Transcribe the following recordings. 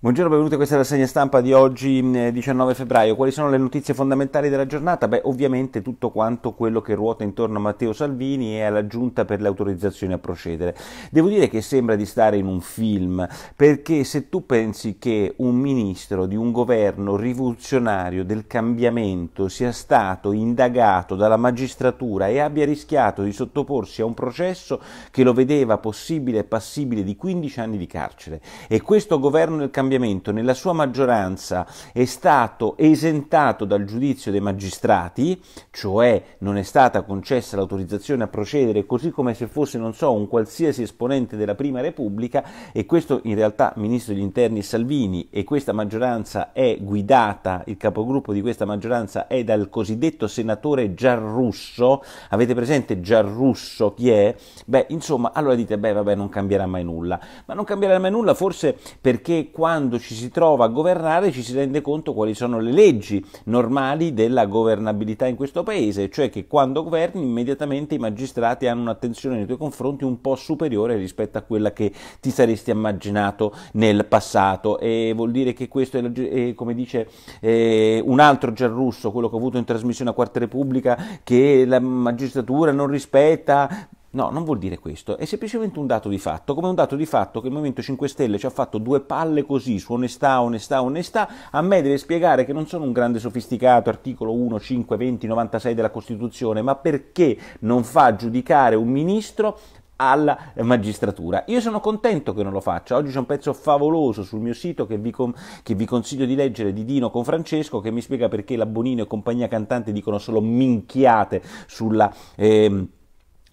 Buongiorno, benvenuti a questa rassegna stampa di oggi 19 mm, eh, febbraio. Quali sono le notizie fondamentali della giornata? Beh, ovviamente tutto quanto quello che ruota intorno a Matteo Salvini e alla giunta per le autorizzazioni a procedere. Devo dire che sembra di stare in un film, perché se tu pensi che un ministro di un governo rivoluzionario del cambiamento sia stato indagato dalla magistratura e abbia rischiato di sottoporsi a un processo che lo vedeva possibile e passibile di 15 anni di carcere e questo governo del cambiamento cambiamento nella sua maggioranza è stato esentato dal giudizio dei magistrati, cioè non è stata concessa l'autorizzazione a procedere così come se fosse, non so, un qualsiasi esponente della Prima Repubblica e questo in realtà Ministro degli Interni Salvini e questa maggioranza è guidata, il capogruppo di questa maggioranza è dal cosiddetto senatore Giarrusso, avete presente Giarrusso chi è? Beh, insomma, allora dite, beh, vabbè, non cambierà mai nulla, ma non cambierà mai nulla forse perché quando quando ci si trova a governare ci si rende conto quali sono le leggi normali della governabilità in questo paese, cioè che quando governi immediatamente i magistrati hanno un'attenzione nei tuoi confronti un po' superiore rispetto a quella che ti saresti immaginato nel passato e vuol dire che questo è, come dice eh, un altro Gian Russo, quello che ho avuto in trasmissione a Quarta Repubblica, che la magistratura non rispetta No, non vuol dire questo, è semplicemente un dato di fatto, come un dato di fatto che il Movimento 5 Stelle ci ha fatto due palle così su onestà, onestà, onestà, a me deve spiegare che non sono un grande sofisticato, articolo 1, 5, 20, 96 della Costituzione, ma perché non fa giudicare un ministro alla magistratura. Io sono contento che non lo faccia. Oggi c'è un pezzo favoloso sul mio sito che vi, con, che vi, consiglio di leggere di Dino con Francesco che mi spiega perché la Bonino e compagnia cantante dicono solo minchiate sulla. Eh,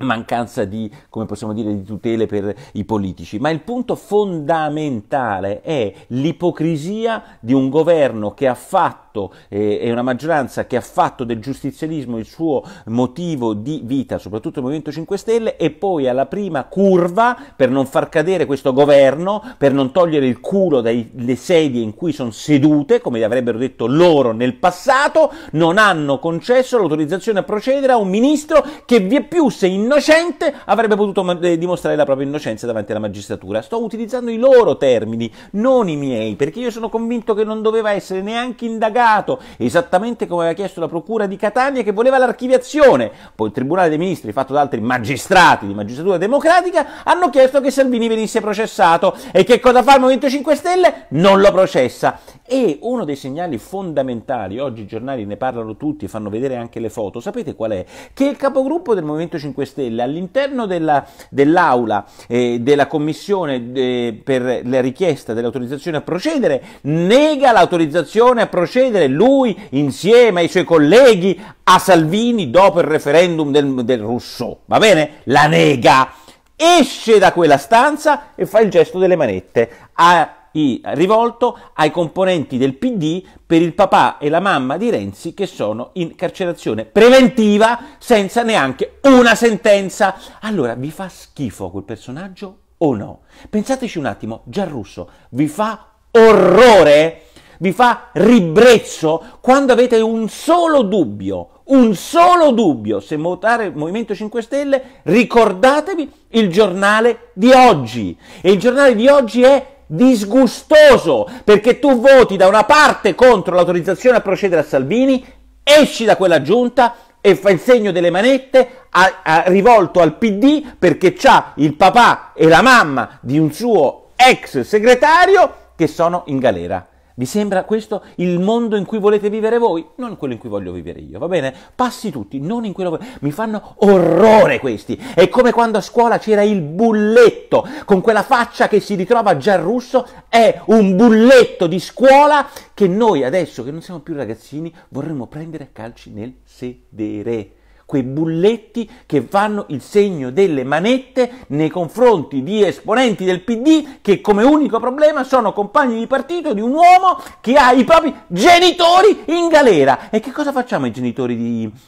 mancanza di, come possiamo dire, di tutele per i politici, ma il punto fondamentale è l'ipocrisia di un governo che ha fatto fatto, eh, è una maggioranza che ha fatto del giustizialismo il suo motivo di vita, soprattutto il Movimento 5 Stelle, e poi alla prima curva, per non far cadere questo governo, per non togliere il culo dalle sedie in cui sono sedute, come avrebbero detto loro nel passato, non hanno concesso l'autorizzazione a procedere a un ministro che vi è più se innocente avrebbe potuto eh, dimostrare la propria innocenza davanti alla magistratura. Sto utilizzando i loro termini, non i miei, perché io sono convinto che non doveva essere neanche indagato reato, esattamente come aveva chiesto la Procura di Catania che voleva l'archiviazione. Poi il Tribunale dei Ministri, fatto da altri magistrati di magistratura democratica, hanno chiesto che Salvini venisse processato. E che cosa fa il Movimento 5 Stelle? Non lo processa. E uno dei segnali fondamentali, oggi i giornali ne parlano tutti fanno vedere anche le foto, sapete qual è? Che il capogruppo del Movimento 5 Stelle all'interno della, dell'aula eh, della commissione eh, per la richiesta dell'autorizzazione a procedere nega l'autorizzazione a procedere chiedere lui insieme ai suoi colleghi a Salvini dopo il referendum del, del Rousseau, va bene? La nega, esce da quella stanza e fa il gesto delle manette, a, i, rivolto ai componenti del PD per il papà e la mamma di Renzi che sono in carcerazione preventiva senza neanche una sentenza. Allora, vi fa schifo quel personaggio o no? Pensateci un attimo, Gianrusso, vi fa orrore? vi fa ribrezzo quando avete un solo dubbio, un solo dubbio se votare il Movimento 5 Stelle, ricordatevi il giornale di oggi. E il giornale di oggi è disgustoso perché tu voti da una parte contro l'autorizzazione a procedere a Salvini, esci da quella giunta e fa il segno delle manette a, a, rivolto al PD perché c'ha il papà e la mamma di un suo ex segretario che sono in galera. Vi sembra questo il mondo in cui volete vivere voi? Non quello in cui voglio vivere io, va bene? Passi tutti, non in quello che... Mi fanno orrore questi. È come quando a scuola c'era il bulletto, con quella faccia che si ritrova già russo, è un bulletto di scuola che noi adesso che non siamo più ragazzini vorremmo prendere a calci nel sedere quei bulletti che fanno il segno delle manette nei confronti di esponenti del PD che come unico problema sono compagni di partito di un uomo che ha i propri genitori in galera. E che cosa facciamo ai genitori di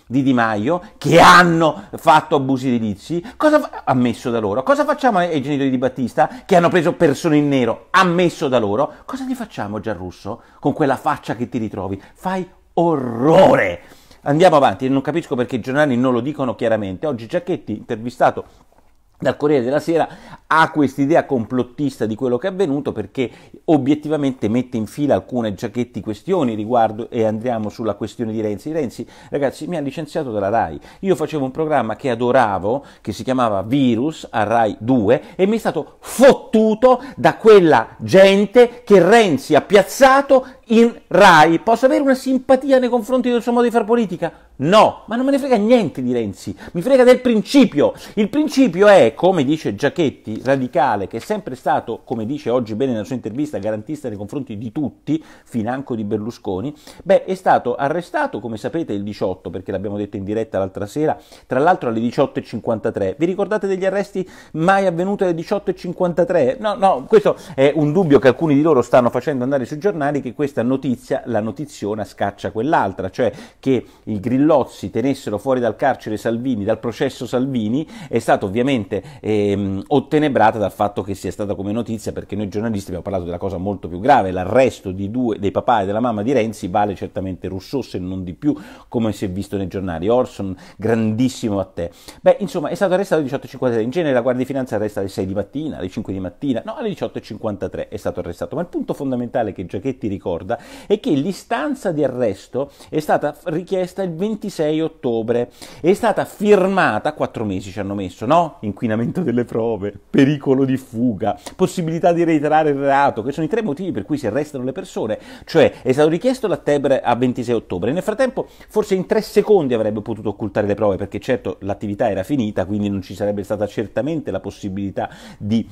Di, di Maio che hanno fatto abusi edilizi? Cosa ammesso da loro? Cosa facciamo ai genitori di Battista che hanno preso persone in nero? Ammesso da loro? Cosa gli facciamo Gianrusso con quella faccia che ti ritrovi? Fai orrore! Andiamo avanti, non capisco perché i giornali non lo dicono chiaramente. Oggi Giacchetti, intervistato dal Corriere della Sera ha quest'idea complottista di quello che è avvenuto perché obiettivamente mette in fila alcune giacchetti questioni riguardo e andiamo sulla questione di Renzi. Renzi, ragazzi, mi ha licenziato dalla RAI. Io facevo un programma che adoravo, che si chiamava Virus a RAI 2 e mi è stato fottuto da quella gente che Renzi ha piazzato in Rai possa avere una simpatia nei confronti del suo modo di fare politica? No, ma non me ne frega niente di Renzi, mi frega del principio. Il principio è, come dice Giachetti, radicale, che è sempre stato, come dice oggi bene nella sua intervista, garantista nei confronti di tutti, financo di Berlusconi, beh, è stato arrestato, come sapete, il 18, perché l'abbiamo detto in diretta l'altra sera, tra l'altro alle 18.53. Vi ricordate degli arresti mai avvenuti alle 18.53? No, no, questo è un dubbio che alcuni di loro stanno facendo andare sui giornali, che questa questa notizia la notiziona scaccia quell'altra, cioè che i grillozzi tenessero fuori dal carcere Salvini, dal processo Salvini, è stata ovviamente ehm, ottenebrata dal fatto che sia stata come notizia, perché noi giornalisti abbiamo parlato della cosa molto più grave, l'arresto di due, dei papà e della mamma di Renzi vale certamente Rousseau, se non di più, come si è visto nei giornali. Orson, grandissimo a te. Beh, insomma, è stato arrestato alle 18.53, in genere la Guardia di Finanza arresta alle 6 di mattina, alle 5 di mattina, no, alle 18.53 è stato arrestato, ma il punto fondamentale che Giachetti ricorda ricorda è che l'istanza di arresto è stata richiesta il 26 ottobre, è stata firmata, quattro mesi ci hanno messo, no? Inquinamento delle prove, pericolo di fuga, possibilità di reiterare il reato, che sono i tre motivi per cui si arrestano le persone, cioè è stato richiesto l'attebere a 26 ottobre, nel frattempo forse in tre secondi avrebbe potuto occultare le prove perché certo l'attività era finita, quindi non ci sarebbe stata certamente la possibilità di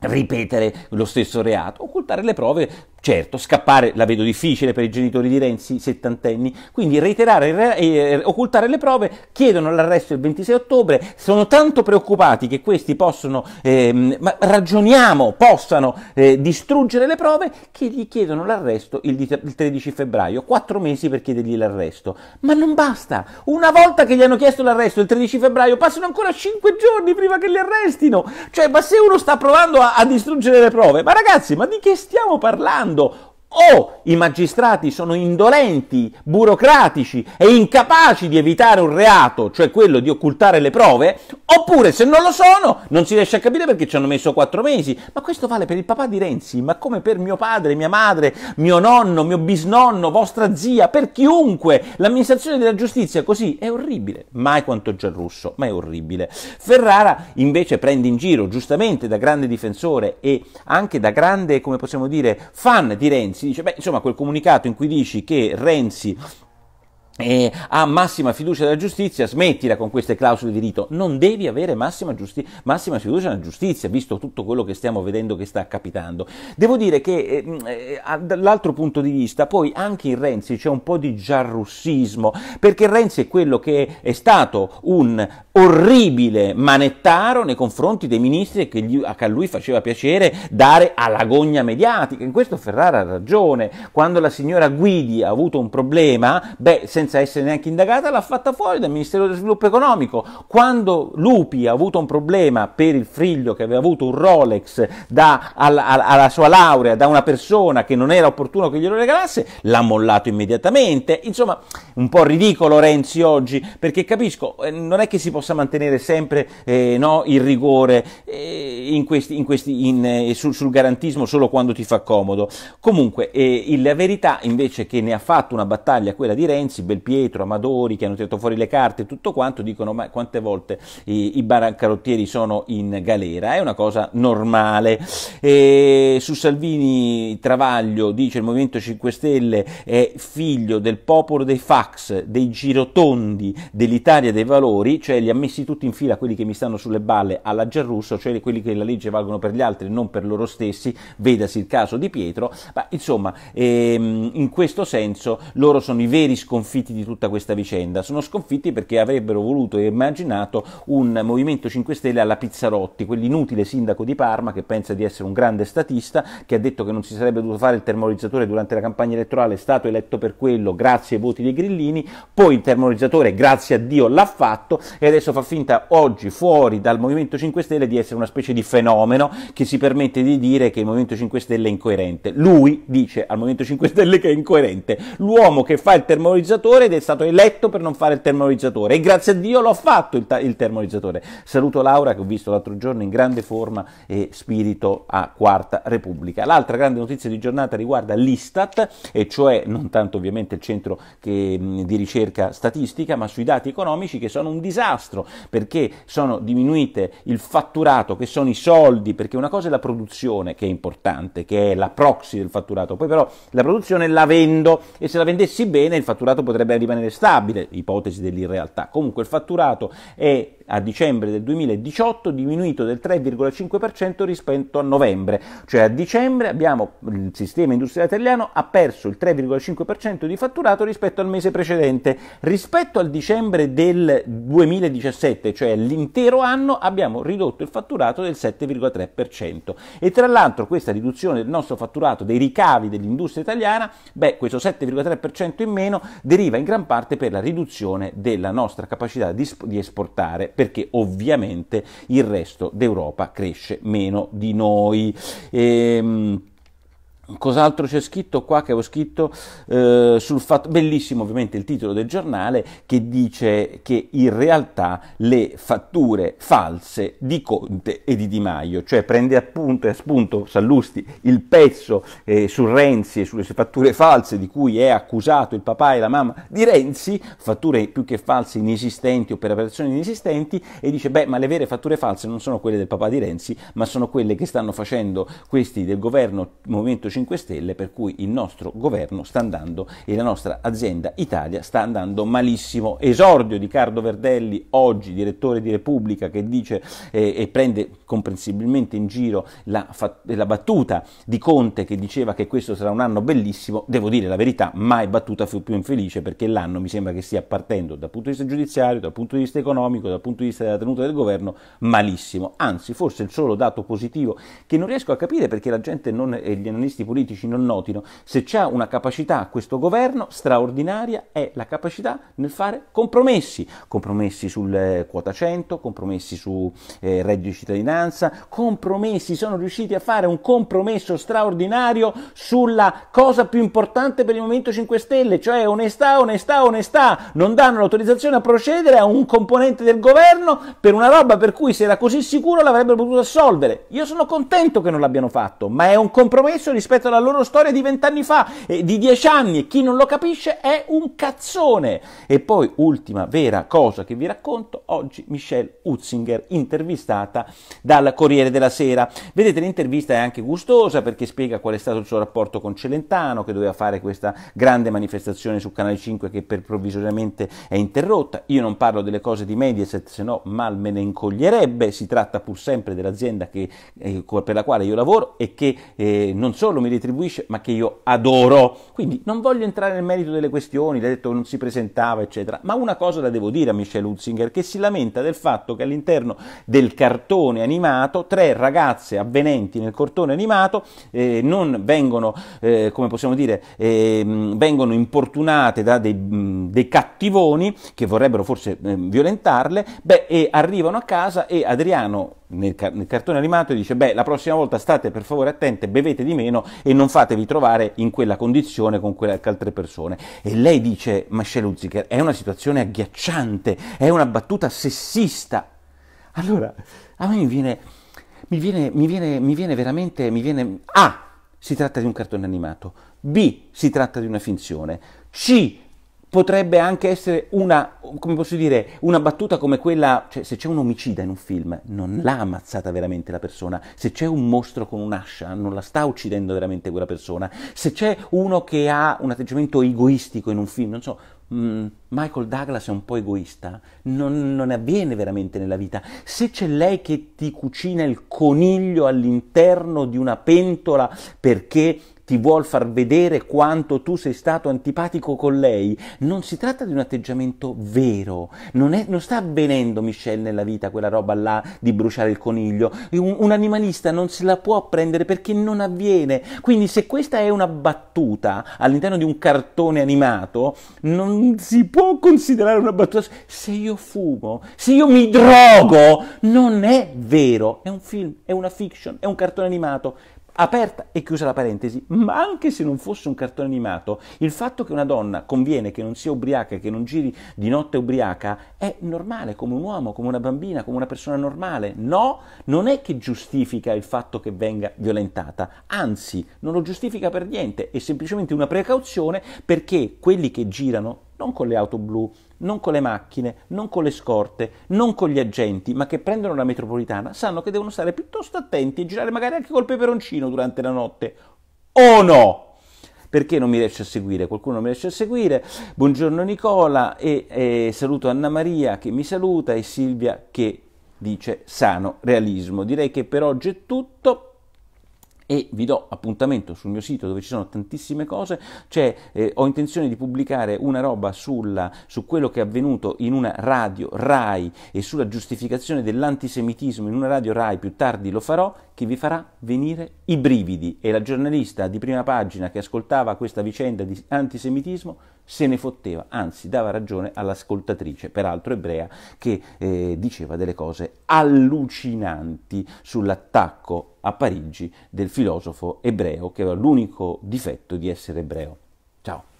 ripetere lo stesso reato, occultare le prove Certo, scappare la vedo difficile per i genitori di Renzi, settantenni, quindi reiterare e eh, occultare le prove, chiedono l'arresto il 26 ottobre, sono tanto preoccupati che questi possono, eh, ragioniamo, possano eh, distruggere le prove, che gli chiedono l'arresto il, il 13 febbraio, quattro mesi per chiedergli l'arresto. Ma non basta, una volta che gli hanno chiesto l'arresto il 13 febbraio, passano ancora cinque giorni prima che li arrestino. Cioè, ma se uno sta provando a, a distruggere le prove, ma ragazzi, ma di che stiamo parlando? 한도 o i magistrati sono indolenti, burocratici e incapaci di evitare un reato, cioè quello di occultare le prove, oppure se non lo sono non si riesce a capire perché ci hanno messo quattro mesi. Ma questo vale per il papà di Renzi, ma come per mio padre, mia madre, mio nonno, mio bisnonno, vostra zia, per chiunque. L'amministrazione della giustizia così è orribile, mai quanto già russo, ma è orribile. Ferrara invece prende in giro, giustamente da grande difensore e anche da grande, come possiamo dire, fan di Renzi, dice, beh, insomma, quel comunicato in cui dici che Renzi e ha massima fiducia della giustizia, smettila con queste clausole di rito. Non devi avere massima, giusti- massima fiducia nella giustizia, visto tutto quello che stiamo vedendo che sta capitando. Devo dire che ehm, eh, eh, dall'altro punto di vista, poi anche in Renzi c'è un po' di giarrussismo, perché Renzi è quello che è stato un orribile manettaro nei confronti dei ministri che, gli, che a lui faceva piacere dare all'agonia mediatica. In questo Ferrara ha ragione. Quando la signora Guidi ha avuto un problema, beh, senza senza essere neanche indagata, l'ha fatta fuori dal Ministero dello Sviluppo Economico. Quando Lupi ha avuto un problema per il figlio che aveva avuto un Rolex da, alla, alla sua laurea da una persona che non era opportuno che glielo regalasse, l'ha mollato immediatamente. Insomma, un po' ridicolo Renzi oggi, perché capisco, eh, non è che si possa mantenere sempre eh, no, il rigore eh, in questi, in questi, in, eh, sul, sul, garantismo solo quando ti fa comodo. Comunque, eh, la verità invece che ne ha fatto una battaglia quella di Renzi, del Pietro, Amadori, che hanno tirato fuori le carte, tutto quanto, dicono ma quante volte i, i baraccarottieri sono in galera, è una cosa normale. E su Salvini Travaglio dice il Movimento 5 Stelle è figlio del popolo dei fax, dei girotondi, dell'Italia dei valori, cioè li ha messi tutti in fila quelli che mi stanno sulle balle alla Gerrusso, cioè quelli che la legge valgono per gli altri e non per loro stessi, vedasi il caso di Pietro, ma insomma ehm, in questo senso loro sono i veri sconfitti sconfitti di tutta questa vicenda. Sono sconfitti perché avrebbero voluto e immaginato un Movimento 5 Stelle alla Pizzarotti, quell'inutile sindaco di Parma che pensa di essere un grande statista, che ha detto che non si sarebbe dovuto fare il termorizzatore durante la campagna elettorale, è stato eletto per quello grazie ai voti dei grillini, poi il termorizzatore grazie a Dio l'ha fatto e adesso fa finta oggi fuori dal Movimento 5 Stelle di essere una specie di fenomeno che si permette di dire che il Movimento 5 Stelle è incoerente. Lui dice al Movimento 5 Stelle che è incoerente. L'uomo che fa il termorizzatore termorizzatore ed è stato eletto per non fare il termorizzatore e grazie a Dio l'ho fatto il, ta- il termorizzatore. Saluto Laura che ho visto l'altro giorno in grande forma e spirito a Quarta Repubblica. L'altra grande notizia di giornata riguarda l'Istat e cioè non tanto ovviamente il centro che, di ricerca statistica ma sui dati economici che sono un disastro perché sono diminuite il fatturato che sono i soldi perché una cosa è la produzione che è importante che è la proxy del fatturato poi però la produzione la vendo e se la vendessi bene il fatturato potrebbe potrebbe rimanere stabile, ipotesi dell'irrealtà. Comunque il fatturato è a dicembre del 2018 diminuito del 3,5% rispetto a novembre, cioè a dicembre abbiamo, il sistema industriale italiano ha perso il 3,5% di fatturato rispetto al mese precedente, rispetto al dicembre del 2017, cioè l'intero anno abbiamo ridotto il fatturato del 7,3% e tra l'altro questa riduzione del nostro fatturato, dei ricavi dell'industria italiana, beh questo 7,3% in meno deriva in gran parte per la riduzione della nostra capacità di, di esportare perché ovviamente il resto d'Europa cresce meno di noi. Ehm, Cos'altro c'è scritto qua che avevo scritto eh, sul fatto, bellissimo ovviamente il titolo del giornale che dice che in realtà le fatture false di Conte e di Di Maio, cioè prende appunto e a spunto Sallusti il pezzo eh, su Renzi e sulle fatture false di cui è accusato il papà e la mamma di Renzi, fatture più che false inesistenti o per operazioni inesistenti e dice beh ma le vere fatture false non sono quelle del papà di Renzi ma sono quelle che stanno facendo questi del governo Movimento 5 5 Stelle per cui il nostro governo sta andando e la nostra azienda Italia sta andando malissimo. Esordio di Cardo Verdelli, oggi direttore di Repubblica, che dice eh, e prende comprensibilmente in giro la, la battuta di Conte che diceva che questo sarà un anno bellissimo. Devo dire la verità, mai battuta fu più infelice perché l'anno mi sembra che stia partendo dal punto di vista giudiziario, dal punto di vista economico, dal punto di vista della tenuta del governo malissimo. Anzi, forse il solo dato positivo che non riesco a capire perché la gente e gli analisti politici non notino, se c'è una capacità questo governo straordinaria è la capacità nel fare compromessi, compromessi sul eh, quota 100, compromessi su eh, reddito di cittadinanza, compromessi, sono riusciti a fare un compromesso straordinario sulla cosa più importante per il Movimento 5 Stelle, cioè onestà, onestà, onestà, non danno l'autorizzazione a procedere a un componente del governo per una roba per cui se era così sicuro l'avrebbero potuto assolvere. Io sono contento che non l'abbiano fatto, ma è un compromesso rispetto rispetto alla loro storia di vent'anni fa, eh, di dieci anni, e chi non lo capisce è un cazzone. E poi, ultima vera cosa che vi racconto, oggi Michelle Utzinger, intervistata dal Corriere della Sera. Vedete, l'intervista è anche gustosa perché spiega qual è stato il suo rapporto con Celentano, che doveva fare questa grande manifestazione su Canale 5 che per provvisoriamente è interrotta. Io non parlo delle cose di Mediaset, se no mal me ne incoglierebbe. Si tratta pur sempre dell'azienda che, eh, per la quale io lavoro e che eh, non solo mi mi retribuisce, ma che io adoro. Quindi non voglio entrare nel merito delle questioni, l'ha detto che non si presentava, eccetera, ma una cosa la devo dire a Michelle Hutzinger, che si lamenta del fatto che all'interno del cartone animato tre ragazze avvenenti nel cartone animato eh, non vengono, eh, come possiamo dire, eh, vengono importunate da dei, dei, cattivoni che vorrebbero forse ehm, violentarle, beh, e arrivano a casa e Adriano nel, nel, cartone animato e dice beh la prossima volta state per favore attente, bevete di meno e non fatevi trovare in quella condizione con quelle altre persone. E lei dice, Michelle Hunziker, è una situazione agghiacciante, è una battuta sessista. Allora, a me mi viene, mi viene, mi viene, mi viene veramente, mi viene... A, si tratta di un cartone animato, B, si tratta di una finzione, C, potrebbe anche essere una, come posso dire, una battuta come quella, cioè se c'è un omicida in un film non l'ha ammazzata veramente la persona, se c'è un mostro con un'ascia non la sta uccidendo veramente quella persona, se c'è uno che ha un atteggiamento egoistico in un film, non so, mm, Michael Douglas è un po' egoista, non, non avviene veramente nella vita, se c'è lei che ti cucina il coniglio all'interno di una pentola perché ti vuol far vedere quanto tu sei stato antipatico con lei. Non si tratta di un atteggiamento vero, non, è, non sta avvenendo, Michelle, nella vita quella roba là di bruciare il coniglio. Un, un, animalista non se la può prendere perché non avviene. Quindi se questa è una battuta all'interno di un cartone animato, non si può considerare una battuta. Se io fumo, se io mi drogo, non è vero. È un film, è una fiction, è un cartone animato Aperta e chiusa la parentesi, ma anche se non fosse un cartone animato, il fatto che una donna conviene che non sia ubriaca e che non giri di notte ubriaca è normale, come un uomo, come una bambina, come una persona normale. No, non è che giustifica il fatto che venga violentata, anzi, non lo giustifica per niente, è semplicemente una precauzione perché quelli che girano non con le auto blu, non con le macchine, non con le scorte, non con gli agenti, ma che prendono la metropolitana, sanno che devono stare piuttosto attenti e girare magari anche col peperoncino durante la notte. O no! Perché non mi riesce a seguire? Qualcuno non mi riesce a seguire. Buongiorno Nicola e, e saluto Anna Maria che mi saluta e Silvia che dice sano realismo. Direi che per oggi è tutto e vi do appuntamento sul mio sito dove ci sono tantissime cose, cioè, eh, ho intenzione di pubblicare una roba sulla, su quello che è avvenuto in una radio RAI e sulla giustificazione dell'antisemitismo in una radio RAI, più tardi lo farò, che vi farà venire i brividi e la giornalista di prima pagina che ascoltava questa vicenda di antisemitismo se ne fotteva, anzi dava ragione all'ascoltatrice, peraltro ebrea, che eh, diceva delle cose allucinanti sull'attacco a Parigi del filosofo ebreo che aveva l'unico difetto di essere ebreo. Ciao.